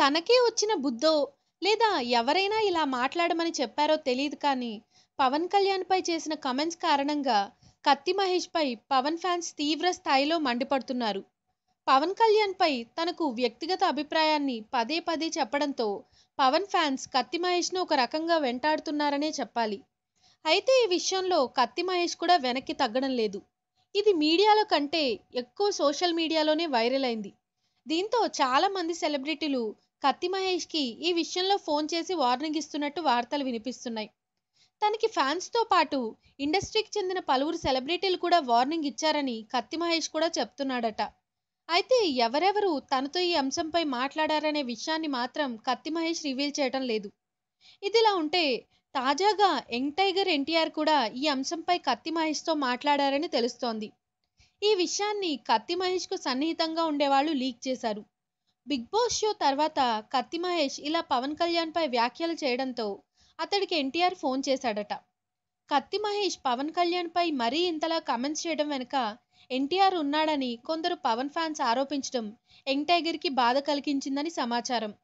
తనకే వచ్చిన బుద్ధో లేదా ఎవరైనా ఇలా మాట్లాడమని చెప్పారో తెలియదు కానీ పవన్ కళ్యాణ్పై చేసిన కమెంట్స్ కారణంగా కత్తి మహేష్పై పవన్ ఫ్యాన్స్ తీవ్ర స్థాయిలో మండిపడుతున్నారు పవన్ కళ్యాణ్పై తనకు వ్యక్తిగత అభిప్రాయాన్ని పదే పదే చెప్పడంతో పవన్ ఫ్యాన్స్ కత్తి మహేష్ను ఒక రకంగా వెంటాడుతున్నారనే చెప్పాలి అయితే ఈ విషయంలో కత్తి మహేష్ కూడా వెనక్కి తగ్గడం లేదు ఇది మీడియాలో కంటే ఎక్కువ సోషల్ మీడియాలోనే వైరల్ అయింది దీంతో చాలా మంది సెలబ్రిటీలు కత్తి మహేష్కి ఈ విషయంలో ఫోన్ చేసి వార్నింగ్ ఇస్తున్నట్టు వార్తలు వినిపిస్తున్నాయి తనకి ఫ్యాన్స్తో పాటు ఇండస్ట్రీకి చెందిన పలువురు సెలబ్రిటీలు కూడా వార్నింగ్ ఇచ్చారని కత్తి మహేష్ కూడా చెప్తున్నాడట అయితే ఎవరెవరు తనతో ఈ అంశంపై మాట్లాడారనే విషయాన్ని మాత్రం కత్తి మహేష్ రివీల్ చేయటం లేదు ఇదిలా ఉంటే తాజాగా యంగ్ టైగర్ ఎన్టీఆర్ కూడా ఈ అంశంపై కత్తి మహేష్తో మాట్లాడారని తెలుస్తోంది ఈ విషయాన్ని కత్తి మహేష్కు సన్నిహితంగా ఉండేవాళ్లు లీక్ చేశారు బిగ్ బాస్ షో తర్వాత కత్తి మహేష్ ఇలా పవన్ కళ్యాణ్పై వ్యాఖ్యలు చేయడంతో అతడికి ఎన్టీఆర్ ఫోన్ చేశాడట కత్తి మహేష్ పవన్ కళ్యాణ్పై మరీ ఇంతలా కమెంట్స్ చేయడం వెనుక ఎన్టీఆర్ ఉన్నాడని కొందరు పవన్ ఫ్యాన్స్ ఆరోపించడం యంగ్ టైగర్కి బాధ కలిగించిందని సమాచారం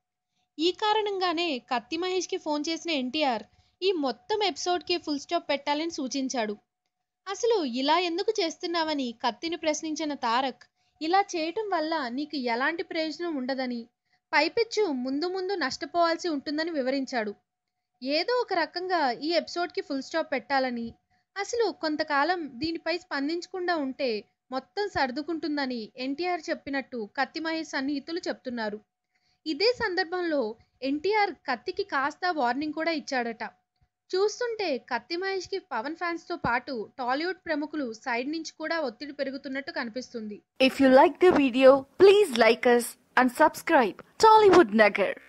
ఈ కారణంగానే కత్తి మహేష్కి ఫోన్ చేసిన ఎన్టీఆర్ ఈ మొత్తం ఎపిసోడ్కి ఫుల్ స్టాప్ పెట్టాలని సూచించాడు అసలు ఇలా ఎందుకు చేస్తున్నావని కత్తిని ప్రశ్నించిన తారక్ ఇలా చేయటం వల్ల నీకు ఎలాంటి ప్రయోజనం ఉండదని పైపిచ్చు ముందు ముందు నష్టపోవాల్సి ఉంటుందని వివరించాడు ఏదో ఒక రకంగా ఈ ఎపిసోడ్కి ఫుల్ స్టాప్ పెట్టాలని అసలు కొంతకాలం దీనిపై స్పందించకుండా ఉంటే మొత్తం సర్దుకుంటుందని ఎన్టీఆర్ చెప్పినట్టు కత్తి మహేష్ సన్నిహితులు చెప్తున్నారు ఇదే సందర్భంలో ఎన్టీఆర్ కత్తికి కాస్త వార్నింగ్ కూడా ఇచ్చాడట చూస్తుంటే కత్తి మహేష్ కి పవన్ ఫ్యాన్స్ తో పాటు టాలీవుడ్ ప్రముఖులు సైడ్ నుంచి కూడా ఒత్తిడి పెరుగుతున్నట్టు కనిపిస్తుంది if you like the video please like us and subscribe Tollywood Nagar